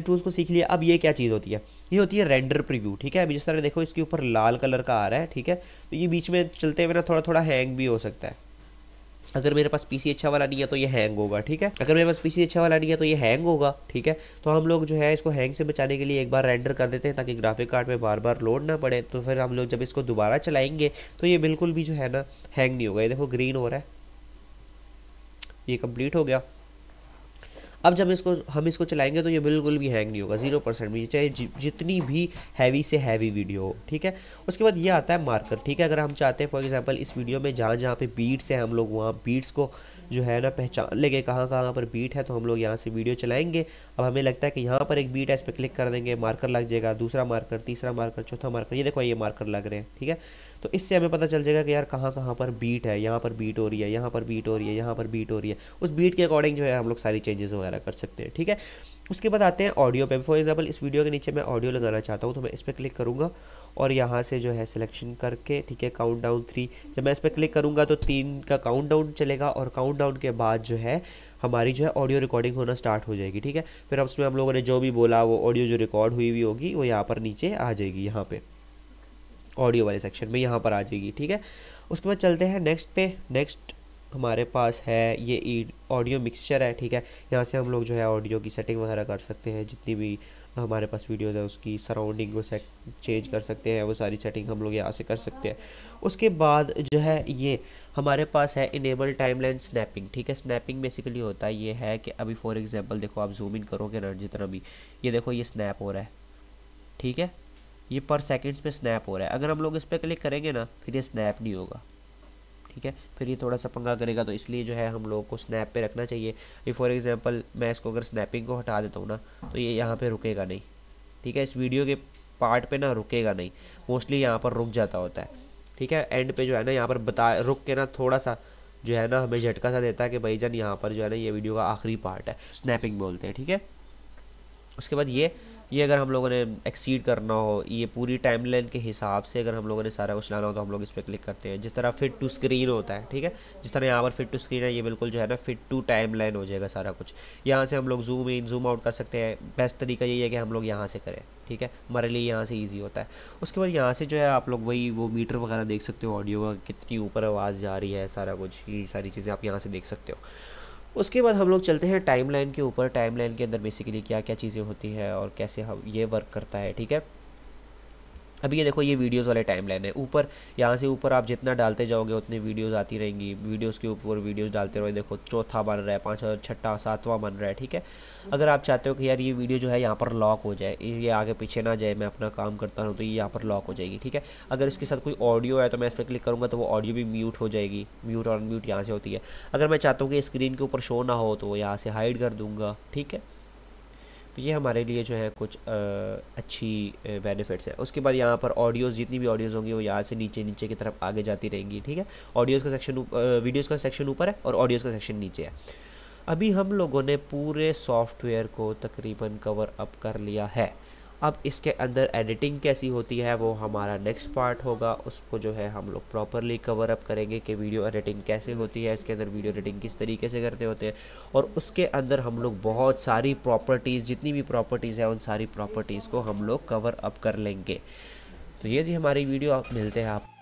and tools को सीख लिया अब ये क्या चीज़ होती है ये होती है रेंडर प्रीव्यू ठीक है अभी जिस तरह देखो इसके ऊपर लाल कलर का आ रहा है ठीक है तो ये बीच में चलते हुए ना थोड़ा थोड़ा हैंग भी हो सकता है अगर मेरे पास पीसी अच्छा वाला नहीं है तो ये हैंग होगा ठीक है अगर मेरे पास पीसी अच्छा वाला नहीं है तो ये हैंग होगा ठीक है तो हम लोग जो है इसको हैंग से बचाने के लिए एक बार रेंडर कर देते हैं ताकि ग्राफिक कार्ड में बार बार लोड ना पड़े तो फिर हम लोग जब इसको दोबारा चलाएंगे तो ये बिल्कुल भी जो है ना हैंग नहीं होगा ये देखो ग्रीन हो रहा है ये कम्प्लीट हो गया अब जब इसको हम इसको चलाएंगे तो ये बिल्कुल भी हैंग नहीं होगा जीरो परसेंट भी चाहे जितनी भी हैवी से हैवी वीडियो हो ठीक है उसके बाद ये आता है मार्कर ठीक है अगर हम चाहते हैं फॉर एग्जाम्पल इस वीडियो में जहाँ जहाँ पे बीट्स हैं हम लोग वहाँ बीट्स को जो है ना पहचान लेंगे कहाँ कहाँ पर बीट है तो हम लोग यहाँ से वीडियो चलाएंगे अब हमें लगता है कि यहाँ पर एक बीट है इस पर क्लिक कर देंगे मार्कर लग जाएगा दूसरा मार्कर तीसरा मार्कर चौथा मार्कर ये देखो ये मार्कर लग रहे हैं ठीक है तो इससे हमें पता चल जाएगा कि यार कहाँ कहाँ पर बीट है यहाँ पर बीट हो रही है यहाँ पर बीट हो रही है यहाँ पर बीट हो रही है उस बीट के अकॉर्डिंग जो है हम लोग सारी चेंजेस वगैरह वगैरह कर सकते हैं ठीक है उसके बाद आते हैं ऑडियो पे फॉर एग्जांपल इस वीडियो के नीचे मैं ऑडियो लगाना चाहता हूँ तो मैं इस पर क्लिक करूँगा और यहाँ से जो है सिलेक्शन करके ठीक है काउंट डाउन थ्री जब मैं इस पर क्लिक करूँगा तो तीन का काउंट डाउन चलेगा और काउंट डाउन के बाद जो है हमारी जो है ऑडियो रिकॉर्डिंग होना स्टार्ट हो जाएगी ठीक है फिर उसमें हम लोगों ने जो भी बोला वो ऑडियो जो रिकॉर्ड हुई हुई होगी वो यहाँ पर नीचे आ जाएगी यहाँ पर ऑडियो वाले सेक्शन में यहाँ पर आ जाएगी ठीक है उसके बाद चलते हैं नेक्स्ट पे नेक्स्ट हमारे पास है ये ऑडियो मिक्सचर है ठीक है यहाँ से हम लोग जो है ऑडियो की सेटिंग वगैरह कर सकते हैं जितनी भी हमारे पास वीडियोज़ है उसकी सराउंडिंग को सेट चेंज कर सकते हैं वो सारी सेटिंग हम लोग यहाँ से कर सकते हैं उसके बाद जो है ये हमारे पास है इनेबल टाइमलाइन स्नैपिंग ठीक है स्नैपिंग बेसिकली होता है ये है कि अभी फॉर एग्जांपल देखो आप जूम इन करोगे ना जितना भी ये देखो ये स्नैप हो रहा है ठीक है ये पर सेकेंड्स में स्नैप हो रहा है अगर हम लोग इस पर क्लिक करेंगे ना फिर ये स्नैप नहीं होगा ठीक है फिर ये थोड़ा सा पंगा करेगा तो इसलिए जो है हम लोगों को स्नैप पे रखना चाहिए ये फॉर एग्जांपल मैं इसको अगर स्नैपिंग को हटा देता हूँ ना तो ये यहाँ पे रुकेगा नहीं ठीक है इस वीडियो के पार्ट पे ना रुकेगा नहीं मोस्टली यहाँ पर रुक जाता होता है ठीक है एंड पे जो है ना यहाँ पर बता रुक के ना थोड़ा सा जो है ना हमें झटका सा देता है कि भाई जान यहाँ पर जो है ना ये वीडियो का आखिरी पार्ट है स्नैपिंग बोलते हैं ठीक है उसके बाद ये ये अगर हम लोगों ने एक्सीड करना हो ये पूरी टाइम लाइन के हिसाब से अगर हम लोगों ने सारा कुछ लाना हो तो हम लोग इस पर क्लिक करते हैं जिस तरह फिट टू स्क्रीन होता है ठीक है जिस तरह यहाँ पर फिट टू स्क्रीन है ये बिल्कुल जो है ना फिट टू टाइम लाइन हो जाएगा सारा कुछ यहाँ से हम लोग जूम इन जूम आउट कर सकते हैं बेस्ट तरीका यही है कि हम लोग यहाँ से करें ठीक है हमारे लिए यहाँ से ईजी होता है उसके बाद यहाँ से जो है आप लोग वही वो मीटर वगैरह देख सकते हो ऑडियो का कितनी ऊपर आवाज़ जा रही है सारा कुछ ये सारी चीज़ें आप यहाँ से देख सकते हो उसके बाद हम लोग चलते हैं टाइमलाइन के ऊपर टाइमलाइन के अंदर बेसिकली क्या क्या चीज़ें होती हैं और कैसे हम ये वर्क करता है ठीक है अभी ये देखो ये वीडियोस वाले टाइम लाइन है ऊपर यहाँ से ऊपर आप जितना डालते जाओगे उतनी वीडियोस आती रहेंगी वीडियोस के ऊपर वीडियोस डालते रहोगे देखो चौथा बन रहा है पाँचवा छठा सातवां बन रहा है ठीक है अगर आप चाहते हो कि यार ये वीडियो जो है यहाँ पर लॉक हो जाए ये आगे पीछे ना जाए मैं अपना काम करता हूँ तो ये यहाँ पर लॉक हो जाएगी ठीक है अगर इसके साथ कोई ऑडियो है तो मैं इस पर क्लिक करूँगा तो वो ऑडियो भी म्यूट हो जाएगी म्यूट और अनम्यूट यहाँ से होती है अगर मैं चाहता हूँ कि स्क्रीन के ऊपर शो ना हो तो यहाँ से हाइड कर दूँगा ठीक है तो ये हमारे लिए जो है कुछ आ, अच्छी बेनिफिट्स है उसके बाद यहाँ पर ऑडियोज़ जितनी भी ऑडियोज़ होंगी वो यहाँ से नीचे नीचे की तरफ आगे जाती रहेंगी ठीक है ऑडियोज़ का सेक्शन वीडियोज़ का सेक्शन ऊपर है और ऑडियोज़ का सेक्शन नीचे है अभी हम लोगों ने पूरे सॉफ्टवेयर को तकरीबन कवर अप कर लिया है अब इसके अंदर एडिटिंग कैसी होती है वो हमारा नेक्स्ट पार्ट होगा उसको जो है हम लोग प्रॉपरली कवर अप करेंगे कि वीडियो एडिटिंग कैसे होती है इसके अंदर वीडियो एडिटिंग किस तरीके से करते होते हैं और उसके अंदर हम लोग बहुत सारी प्रॉपर्टीज़ जितनी भी प्रॉपर्टीज़ हैं उन सारी प्रॉपर्टीज़ को हम लोग कवर अप कर लेंगे तो ये थी हमारी वीडियो आप मिलते हैं आप